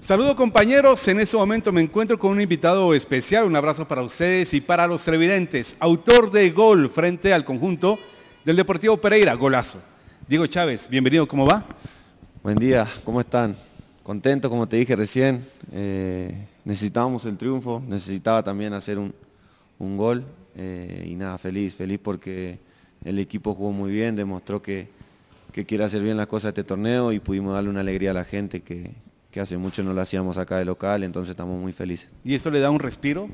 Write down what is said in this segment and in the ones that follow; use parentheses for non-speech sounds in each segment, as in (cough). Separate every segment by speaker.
Speaker 1: Saludos compañeros, en este momento me encuentro con un invitado especial, un abrazo para ustedes y para los televidentes, autor de gol frente al conjunto del Deportivo Pereira, golazo. Diego Chávez, bienvenido, ¿cómo va?
Speaker 2: Buen día, ¿cómo
Speaker 1: están? Contento, como te dije
Speaker 2: recién, eh, necesitábamos el triunfo, necesitaba también hacer un, gol eh, y nada, feliz, feliz porque el equipo jugó muy bien, demostró que, que quiere hacer bien las cosas de este torneo y pudimos darle una alegría a la gente que, que hace mucho no lo hacíamos acá de local, entonces estamos muy felices. ¿Y eso le da un respiro?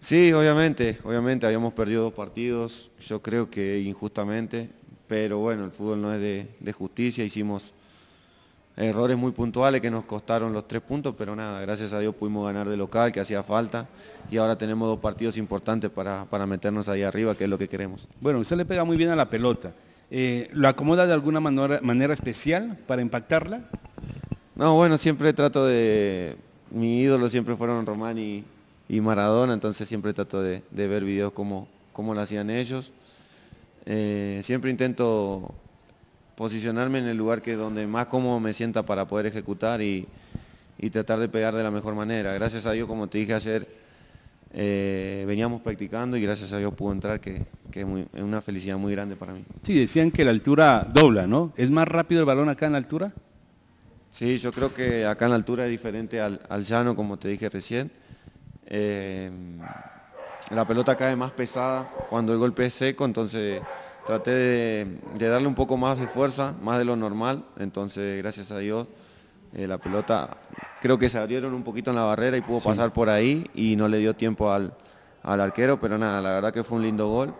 Speaker 2: Sí, obviamente, obviamente habíamos perdido dos partidos, yo creo que injustamente, pero bueno, el fútbol no es de, justicia, hicimos errores muy puntuales que nos costaron los tres puntos, pero nada, gracias a Dios pudimos ganar de local, que hacía falta, y ahora tenemos dos partidos importantes para, para meternos ahí arriba, que es lo que queremos.
Speaker 1: Bueno, usted le pega muy bien a la pelota, eh, ¿lo acomoda de alguna manera especial para impactarla? No, bueno, siempre trato de... Mi ídolo
Speaker 2: siempre fueron Román y, Maradona, entonces siempre trato de, ver videos como, lo hacían ellos. Eh, siempre intento posicionarme en el lugar que donde más cómodo me sienta para poder ejecutar y, tratar de pegar de la mejor manera. Gracias a Dios, como te dije ayer, eh, veníamos practicando y gracias a Dios pudo entrar, que, es, es, una felicidad muy grande para mí.
Speaker 1: Sí, decían que la altura dobla, ¿no? ¿Es más rápido
Speaker 2: el balón acá en la altura? Sí, yo creo que acá en la altura es diferente al, llano, como te dije recién. Eh, la pelota cae más pesada cuando el golpe es seco, entonces traté de, darle un poco más de fuerza, más de lo normal. Entonces, gracias a Dios, eh, la pelota creo que se abrieron un poquito en la barrera y pudo pasar por ahí y no le dio tiempo al arquero, pero nada, la verdad que fue un lindo gol.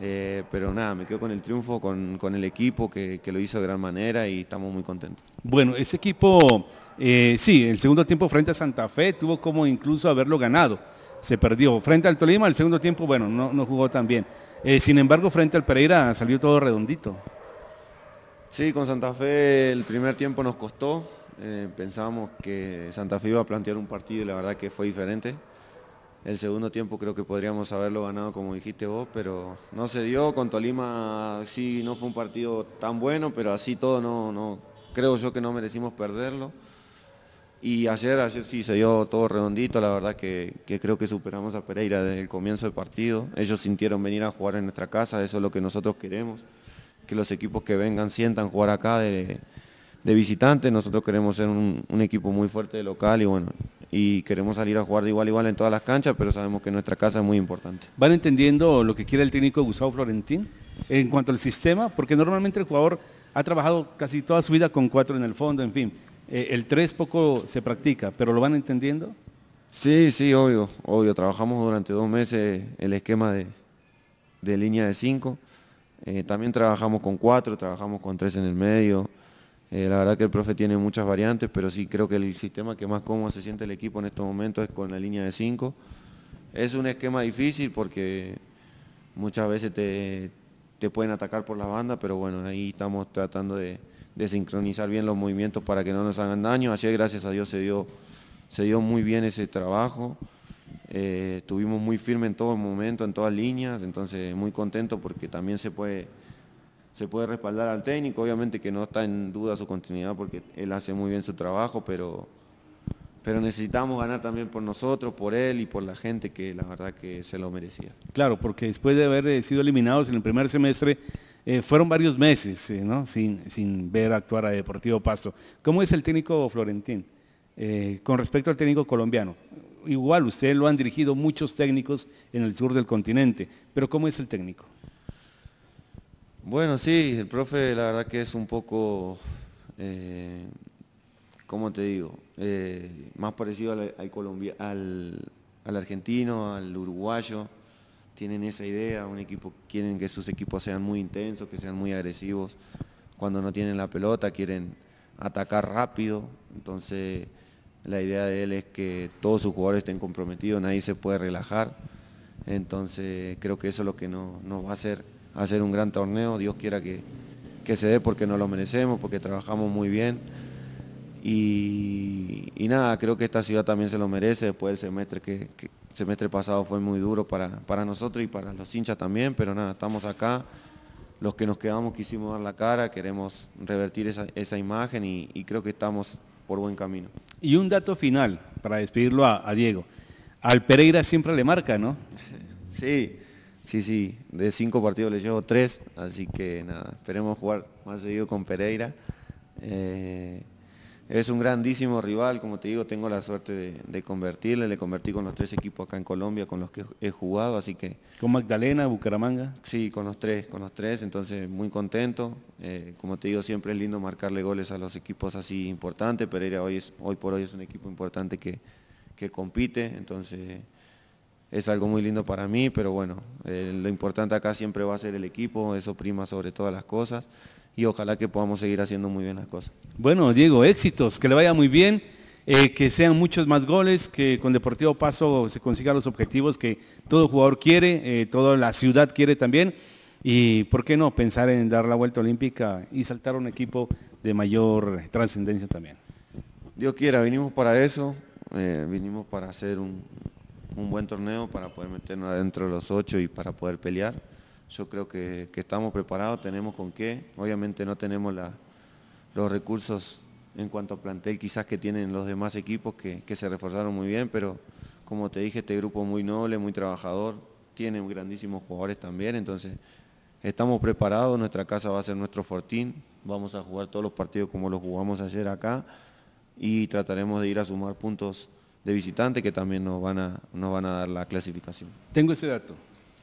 Speaker 2: Eh, pero nada, me quedo con el triunfo, con, el equipo que, lo hizo de gran manera
Speaker 1: y estamos muy contentos. Bueno, ese equipo, eh, sí, el segundo tiempo frente a Santa Fe tuvo como incluso haberlo ganado. Se perdió. Frente al Tolima, el segundo tiempo, bueno, no, jugó tan bien. Eh, sin embargo, frente al Pereira salió todo redondito. Sí, con
Speaker 2: Santa Fe el primer tiempo nos costó. pensábamos que Santa Fe iba a plantear un partido y la verdad que fue diferente. El segundo tiempo creo que podríamos haberlo ganado como dijiste vos, pero no se dio. Con Tolima sí no fue un partido tan bueno, pero así todo no, no creo yo que no merecimos perderlo. Y ayer, ayer sí se dio todo redondito, la verdad que, creo que superamos a Pereira desde el comienzo del partido. Ellos sintieron venir a jugar en nuestra casa, eso es lo que nosotros queremos, que los equipos que vengan sientan jugar acá de, visitantes. Nosotros queremos ser un, un equipo muy fuerte de local y bueno, y queremos salir a jugar de igual a igual en todas las canchas, pero sabemos que nuestra casa es muy importante.
Speaker 1: ¿Van entendiendo lo que quiere el técnico Gustavo Florentín en cuanto al sistema? Porque normalmente el jugador ha trabajado casi toda su vida con cuatro en el fondo, en fin. Eh, el tres poco se practica, pero ¿lo van entendiendo?
Speaker 2: Sí, sí, obvio, obvio. Trabajamos durante dos meses el esquema de, línea de cinco. Eh, también trabajamos con cuatro, trabajamos con tres en el medio. Eh, la verdad que el profe tiene muchas variantes, pero sí creo que el sistema que más cómodo se siente el equipo en estos momentos es con la línea de 5. Es un esquema difícil porque muchas veces te, pueden atacar por la banda, pero bueno, ahí estamos tratando de, sincronizar bien los movimientos para que no nos hagan daño. Ayer, gracias a Dios, se dio, se dio muy bien ese trabajo. Eh, estuvimos muy firmes en todo momento, en todas líneas, entonces muy contento porque también se puede se puede respaldar al técnico, obviamente que no está en duda su continuidad porque él hace muy bien su trabajo, pero, pero necesitamos ganar también por nosotros, por él y por la gente que la verdad que se lo merecía.
Speaker 1: Claro, porque después de haber eh, sido eliminados en el primer semestre, eh, fueron varios meses eh, sin, sin, ver actuar a Deportivo Pasto. ¿Cómo es el técnico Florentín con respecto al técnico colombiano? Igual, usted lo han dirigido muchos técnicos en el sur del continente, pero ¿cómo es el técnico? Bueno, sí, el
Speaker 2: profe la verdad que es un poco, eh, ¿cómo te digo? Eh, más parecido al, Colombia, al, argentino, al uruguayo. Tienen esa idea, un equipo, quieren que sus equipos sean muy intensos, que sean muy agresivos. Cuando no tienen la pelota quieren atacar rápido. Entonces la idea de él es que todos sus jugadores estén comprometidos, nadie se puede relajar. Entonces creo que eso es lo que nos no va a hacer hacer un gran torneo, Dios quiera que, que se dé porque nos lo merecemos, porque trabajamos muy bien. Y, nada, creo que esta ciudad también se lo merece, después del semestre que, el semestre pasado fue muy duro para, para nosotros y para los hinchas también, pero nada, estamos acá, los que nos quedamos quisimos dar la cara, queremos revertir
Speaker 1: esa, imagen y, creo que estamos por buen camino. Y un dato final, para despedirlo a Diego, al Pereira siempre le marca, ¿no? (laughs) sí, Sí, sí,
Speaker 2: de cinco partidos le llevo tres, así que nada, esperemos jugar más seguido con Pereira. Eh, es un grandísimo rival, como te digo, tengo la suerte de, convertirle, le convertí con los tres equipos acá en Colombia con los que he jugado, así que... ¿Con Magdalena, Bucaramanga? Sí, con los tres, con los tres, entonces muy contento. Eh, como te digo, siempre es lindo marcarle goles a los equipos así importantes, Pereira hoy, es, hoy por hoy es un equipo importante que compite, entonces es algo muy lindo para mí, pero bueno, eh, lo importante acá siempre va a ser el equipo, eso prima sobre todas las cosas y ojalá que podamos seguir haciendo
Speaker 1: muy bien las cosas. Bueno, Diego, éxitos, que le vaya muy bien, eh, que sean muchos más goles, que con Deportivo Paso se consigan los objetivos que todo jugador quiere, eh, toda la ciudad quiere también. Y por qué no pensar en dar la vuelta olímpica y saltar a un equipo de mayor trascendencia también.
Speaker 2: Dios quiera, vinimos para eso, vinimos para hacer un, un buen torneo para poder meternos adentro de los ocho y para poder pelear. Yo creo que, estamos preparados, tenemos con qué. Obviamente no tenemos los recursos en cuanto a plantel quizás que tienen los demás equipos que, que, se reforzaron muy bien, pero como te dije, este grupo es muy noble, muy trabajador, tiene grandísimos jugadores también, entonces estamos preparados, nuestra casa va a ser nuestro fortín, vamos a jugar todos los partidos como los jugamos ayer acá y trataremos de ir a sumar puntos de visitante que también nos van, a, no van a dar la clasificación.
Speaker 1: Tengo ese dato,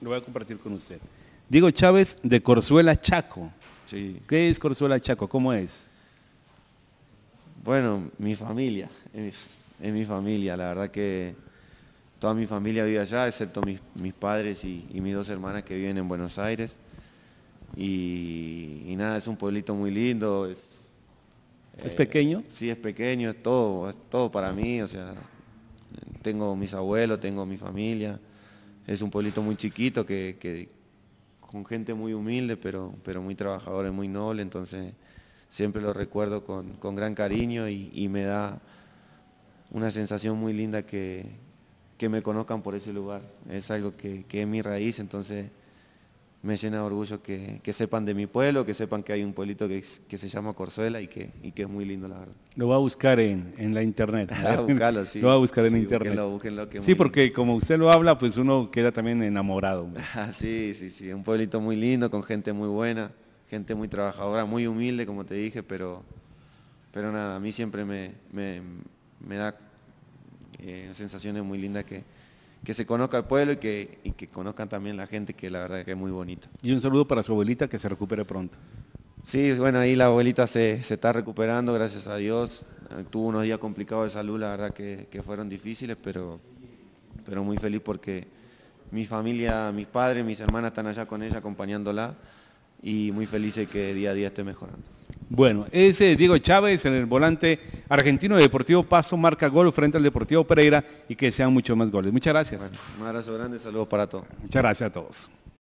Speaker 1: lo voy a compartir con usted. Diego Chávez de Corzuela Chaco. Sí. ¿Qué es Corzuela Chaco? ¿Cómo es? Bueno, mi familia, es, mi familia, la
Speaker 2: verdad que toda mi familia vive allá, excepto mis, padres y, mis dos hermanas que viven en Buenos Aires. Y, nada, es un pueblito muy lindo.
Speaker 1: ¿Es, pequeño?
Speaker 2: Eh, sí, es pequeño, es todo, es todo para mí, o sea, tengo mis abuelos, tengo mi familia. Es un pueblito muy chiquito que, con gente muy humilde, pero, pero muy trabajadora y muy noble, entonces siempre lo recuerdo con, con gran cariño y, me da una sensación muy linda que, que, me conozcan por ese lugar. Es algo que, que es mi raíz, entonces me llena de orgullo que, sepan de mi pueblo, que sepan que hay un pueblito que, se llama Corzuela y que, y que es muy lindo, la verdad.
Speaker 1: Lo va a buscar en, en la internet. (laughs) Ah, sí. (laughs) Lo va a buscar en internet. sí, porque como usted lo habla, pues uno queda también enamorado.
Speaker 2: (laughs) Ah, sí, sí, sí. Un pueblito muy lindo, con gente muy buena, gente muy trabajadora, muy humilde, como te dije, pero, pero nada, a mí siempre me, me, da eh, sensaciones muy lindas que que se conozca el pueblo y que, y que conozcan también la gente, que la verdad que es muy bonita. Y un saludo para su abuelita, que se recupere pronto. Sí, bueno, ahí la abuelita se, está recuperando, gracias a Dios. Tuvo unos días complicados de salud, la verdad que, fueron difíciles, pero, pero muy feliz porque mi familia, mis padres, mis hermanas están allá con ella acompañándola y muy feliz de que día a día esté mejorando.
Speaker 1: Bueno, es Diego Chávez, en el volante argentino de Deportivo Paso, marca gol frente al Deportivo Pereira y que sean muchos más goles. Muchas gracias.
Speaker 2: un abrazo grande, saludos para todos. Muchas
Speaker 1: gracias a todos.